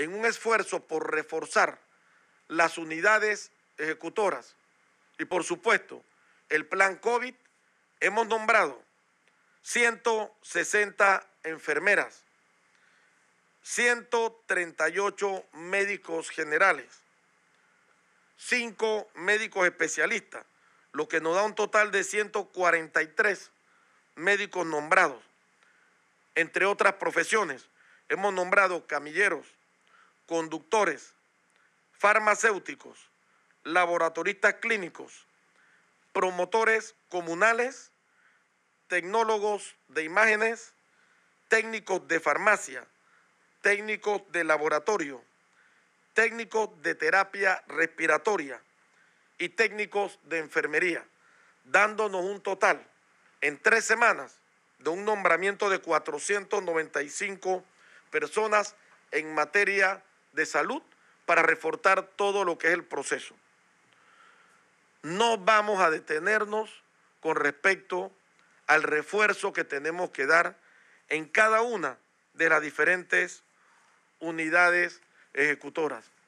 en un esfuerzo por reforzar las unidades ejecutoras y por supuesto el plan COVID, hemos nombrado 160 enfermeras, 138 médicos generales, 5 médicos especialistas, lo que nos da un total de 143 médicos nombrados, entre otras profesiones. Hemos nombrado camilleros, conductores, farmacéuticos, laboratoristas clínicos, promotores comunales, tecnólogos de imágenes, técnicos de farmacia, técnicos de laboratorio, técnicos de terapia respiratoria y técnicos de enfermería, dándonos un total en tres semanas de un nombramiento de 495 personas en materia de salud para reforzar todo lo que es el proceso. No vamos a detenernos con respecto al refuerzo que tenemos que dar en cada una de las diferentes unidades ejecutoras.